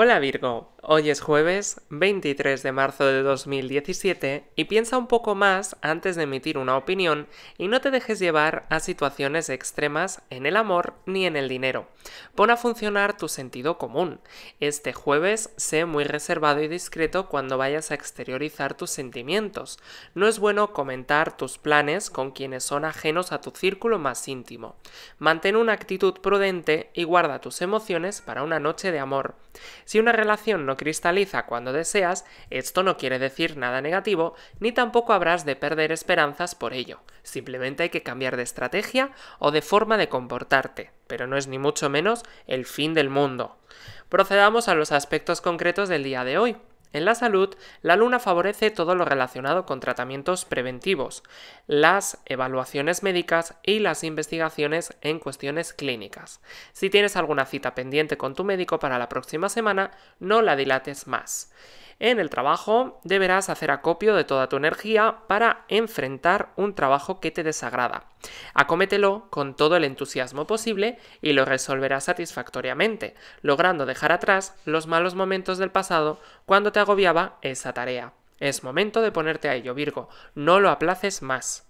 Hola Virgo, hoy es jueves 23 de marzo de 2017 y piensa un poco más antes de emitir una opinión y no te dejes llevar a situaciones extremas en el amor ni en el dinero. Pon a funcionar tu sentido común. Este jueves sé muy reservado y discreto cuando vayas a exteriorizar tus sentimientos. No es bueno comentar tus planes con quienes son ajenos a tu círculo más íntimo. Mantén una actitud prudente y guarda tus emociones para una noche de amor. Si una relación no cristaliza cuando deseas, esto no quiere decir nada negativo, ni tampoco habrás de perder esperanzas por ello. Simplemente hay que cambiar de estrategia o de forma de comportarte pero no es ni mucho menos el fin del mundo. Procedamos a los aspectos concretos del día de hoy. En la salud, la luna favorece todo lo relacionado con tratamientos preventivos, las evaluaciones médicas y las investigaciones en cuestiones clínicas. Si tienes alguna cita pendiente con tu médico para la próxima semana, no la dilates más. En el trabajo deberás hacer acopio de toda tu energía para enfrentar un trabajo que te desagrada. Acomételo con todo el entusiasmo posible y lo resolverás satisfactoriamente, logrando dejar atrás los malos momentos del pasado cuando te agobiaba esa tarea. Es momento de ponerte a ello, Virgo, no lo aplaces más.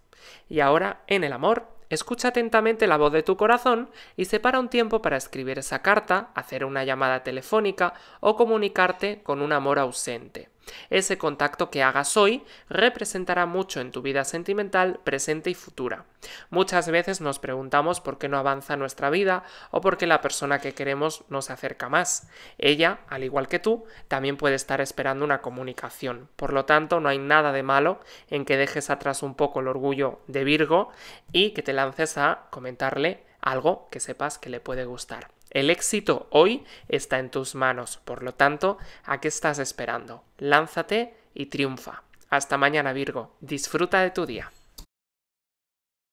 Y ahora, en el amor, escucha atentamente la voz de tu corazón y separa un tiempo para escribir esa carta, hacer una llamada telefónica o comunicarte con un amor ausente. Ese contacto que hagas hoy representará mucho en tu vida sentimental, presente y futura. Muchas veces nos preguntamos por qué no avanza nuestra vida o por qué la persona que queremos no se acerca más. Ella, al igual que tú, también puede estar esperando una comunicación. Por lo tanto, no hay nada de malo en que dejes atrás un poco el orgullo de Virgo y que te lances a comentarle algo que sepas que le puede gustar. El éxito hoy está en tus manos, por lo tanto, ¿a qué estás esperando? Lánzate y triunfa. Hasta mañana Virgo, disfruta de tu día.